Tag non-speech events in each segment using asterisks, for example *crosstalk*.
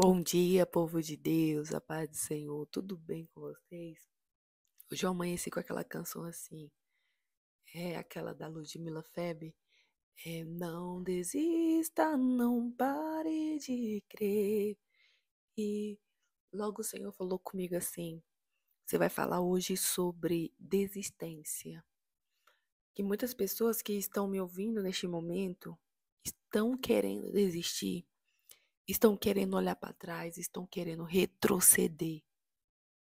Bom dia, povo de Deus, a paz do Senhor, tudo bem com vocês? Hoje eu amanheci com aquela canção assim, é aquela da Ludmilla Feb. É, não desista, não pare de crer. E logo o Senhor falou comigo assim: você vai falar hoje sobre desistência. Que muitas pessoas que estão me ouvindo neste momento estão querendo desistir estão querendo olhar para trás, estão querendo retroceder.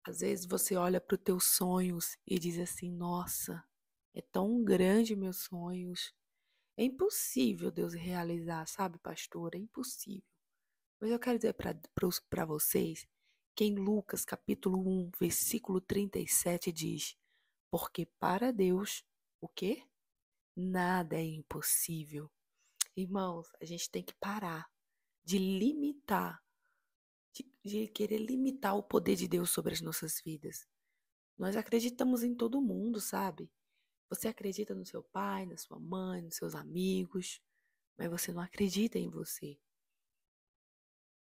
Às vezes você olha para os teus sonhos e diz assim: nossa, é tão grande meus sonhos. É impossível Deus realizar, sabe, pastor? É impossível. Mas eu quero dizer para vocês que em Lucas capítulo 1, versículo 37 diz: Porque para Deus, o quê? Nada é impossível. Irmãos, a gente tem que parar de limitar, de, de querer limitar o poder de Deus sobre as nossas vidas. Nós acreditamos em todo mundo, sabe? Você acredita no seu pai, na sua mãe, nos seus amigos, mas você não acredita em você.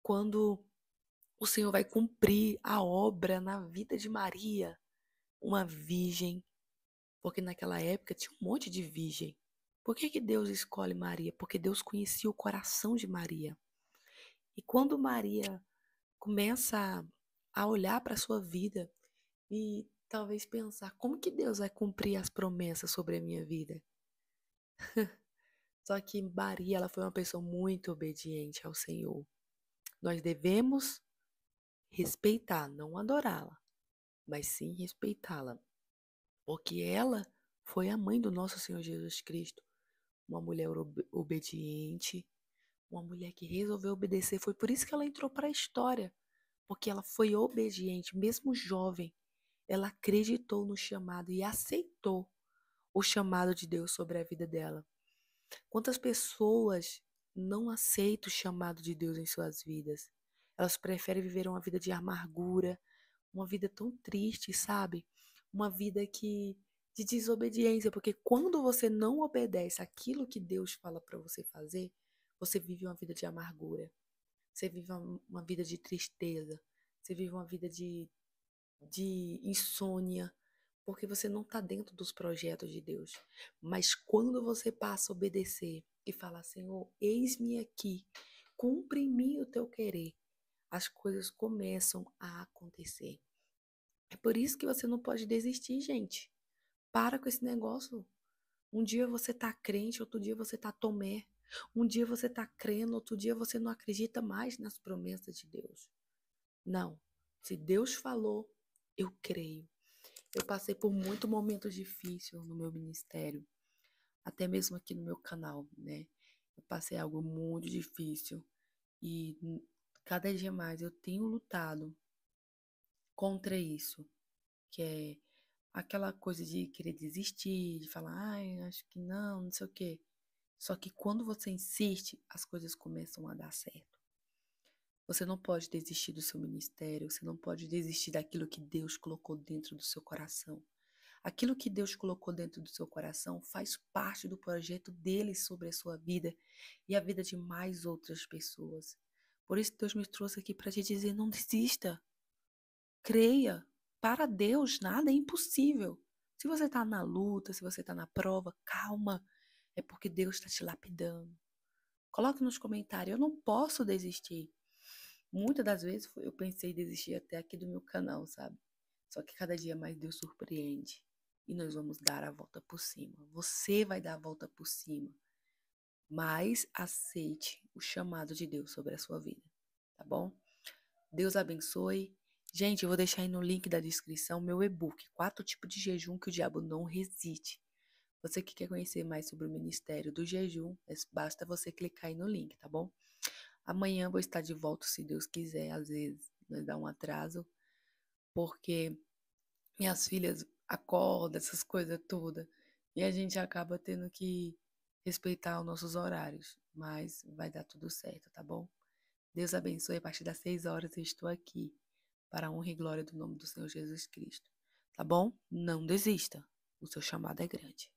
Quando o Senhor vai cumprir a obra na vida de Maria, uma virgem, porque naquela época tinha um monte de virgem. Por que, que Deus escolhe Maria? Porque Deus conhecia o coração de Maria. E quando Maria começa a olhar para a sua vida e talvez pensar como que Deus vai cumprir as promessas sobre a minha vida. *laughs* Só que Maria, ela foi uma pessoa muito obediente ao Senhor. Nós devemos respeitar, não adorá-la, mas sim respeitá-la. Porque ela foi a mãe do nosso Senhor Jesus Cristo, uma mulher obediente, uma mulher que resolveu obedecer, foi por isso que ela entrou para a história, porque ela foi obediente, mesmo jovem. Ela acreditou no chamado e aceitou o chamado de Deus sobre a vida dela. Quantas pessoas não aceitam o chamado de Deus em suas vidas? Elas preferem viver uma vida de amargura, uma vida tão triste, sabe? Uma vida que de desobediência, porque quando você não obedece aquilo que Deus fala para você fazer, você vive uma vida de amargura, você vive uma vida de tristeza, você vive uma vida de, de insônia, porque você não está dentro dos projetos de Deus. Mas quando você passa a obedecer e falar, Senhor, eis-me aqui, cumpre em mim o teu querer, as coisas começam a acontecer. É por isso que você não pode desistir, gente. Para com esse negócio. Um dia você tá crente, outro dia você tá tomé. Um dia você está crendo, outro dia você não acredita mais nas promessas de Deus. Não. Se Deus falou, eu creio. Eu passei por muito momento difícil no meu ministério, até mesmo aqui no meu canal, né? Eu passei algo muito difícil e cada dia mais eu tenho lutado contra isso, que é aquela coisa de querer desistir, de falar, ai, acho que não, não sei o quê. Só que quando você insiste, as coisas começam a dar certo. Você não pode desistir do seu ministério, você não pode desistir daquilo que Deus colocou dentro do seu coração. Aquilo que Deus colocou dentro do seu coração faz parte do projeto dele sobre a sua vida e a vida de mais outras pessoas. Por isso Deus me trouxe aqui para te dizer: não desista. Creia. Para Deus nada é impossível. Se você está na luta, se você está na prova, calma. É porque Deus está te lapidando. Coloque nos comentários. Eu não posso desistir. Muitas das vezes eu pensei em desistir até aqui do meu canal, sabe? Só que cada dia mais Deus surpreende. E nós vamos dar a volta por cima. Você vai dar a volta por cima. Mas aceite o chamado de Deus sobre a sua vida, tá bom? Deus abençoe. Gente, eu vou deixar aí no link da descrição meu e-book, quatro tipos de jejum que o diabo não resiste. Você que quer conhecer mais sobre o Ministério do Jejum, é basta você clicar aí no link, tá bom? Amanhã vou estar de volta, se Deus quiser. Às vezes né, dá um atraso, porque minhas filhas acordam, essas coisas todas. E a gente acaba tendo que respeitar os nossos horários. Mas vai dar tudo certo, tá bom? Deus abençoe. A partir das seis horas eu estou aqui. Para a honra e glória do nome do Senhor Jesus Cristo. Tá bom? Não desista. O seu chamado é grande.